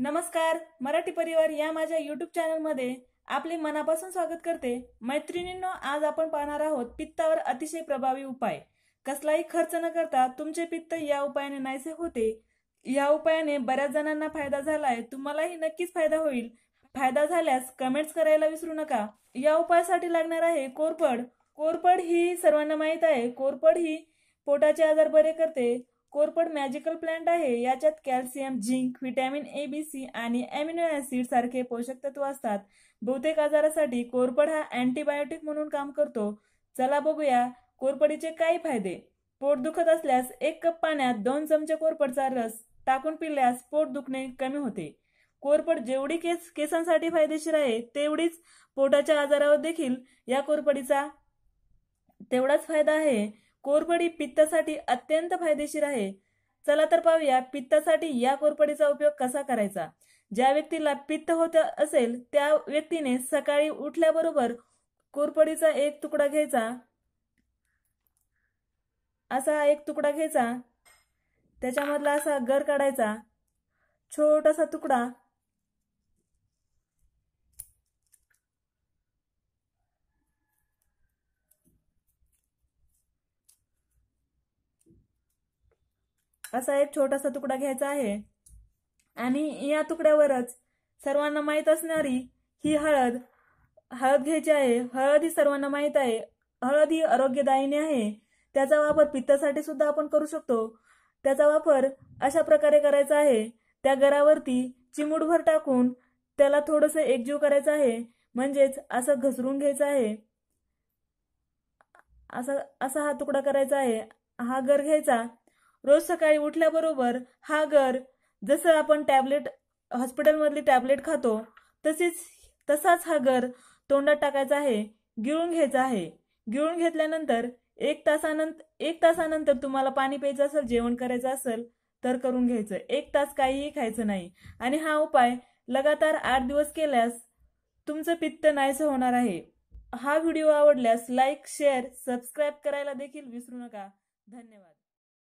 नमस्कार मराठी परिवार या माझ्या युट्यूब चॅनलमध्ये आपले मनापासून स्वागत करते मैत्रिणींनो आज आपण पाहणार आहोत पित्तावर अतिशय प्रभावी उपाय कसलाही खर्च न करता तुमचे पित्त या उपायाने नाहीसे होते या उपायाने बऱ्याच जणांना फायदा झालाय तुम्हालाही नक्कीच फायदा होईल फायदा झाल्यास कमेंट्स करायला विसरू नका या उपायासाठी लागणार आहे कोरपड कोरपड ही सर्वांना माहीत आहे कोरपड ही पोटाचे आजार बरे करते कोरपड मॅजिकल प्लांट आहे याच्यात calcium zinc vitamin A B C आणि अमिनो ऍसिड सारखे पोषक तत्व असतात बहुतेक आजारासाठी कोरपड हा अँटीबायोटिक म्हणून काम करतो चला बघूया कोरपडीचे काही फायदे पोट दुखत असल्यास एक कप पाण्यात दोन चमचे कोरपडचा रस टाकून पिल्यास पोट दुखणे कमी होते कोरपड जेवढी केस केसांसाठी फायदेशीर आहे तेवढीच पोटाच्या आजारावर देखील या कोरपडीचा तेवढाच फायदा आहे कोरपडी पित्तासाठी अत्यंत फायदेशीर आहे चला तर पाहूया पित्तासाठी या कोरफडीचा उपयोग कसा करायचा ज्या व्यक्तीला पित्त होत असेल त्या व्यक्तीने सकाळी उठल्याबरोबर कोरफडीचा एक तुकडा घ्यायचा असा एक तुकडा घ्यायचा त्याच्यामधला असा गर काढायचा छोटासा तुकडा असा एक छोटासा तुकडा घ्यायचा आहे आणि या तुकड्यावरच सर्वांना माहीत असणारी ही हळद हळद घ्यायची आहे हळद ही सर्वांना माहीत आहे हळद ही आरोग्यदायिनी आहे त्याचा वापर पित्तासाठी सुद्धा आपण करू शकतो त्याचा वापर अशा प्रकारे करायचा आहे त्या गरावरती चिमुडभर टाकून त्याला थोडस एकजीव करायचं आहे म्हणजेच असं घसरून घ्यायचं आहे असा असा हा तुकडा करायचा आहे हा गर घ्यायचा रोज सकाळी उठल्याबरोबर हा घर जसं आपण टॅबलेट हॉस्पिटलमधली टॅबलेट खातो तसेच तसाच हा घर तोंडात टाकायचा आहे गिळून घ्यायचा आहे गिळून घेतल्यानंतर एक तासानंतर एक तासानंतर तुम्हाला पाणी प्यायचं असेल जेवण करायचं असेल तर करून घ्यायचं एक तास काहीही खायचं नाही आणि हा उपाय लगातार आठ दिवस केल्यास तुमचं पित्त नाहीसं होणार आहे हा व्हिडिओ आवडल्यास लाईक शेअर सबस्क्राईब करायला देखील विसरू नका धन्यवाद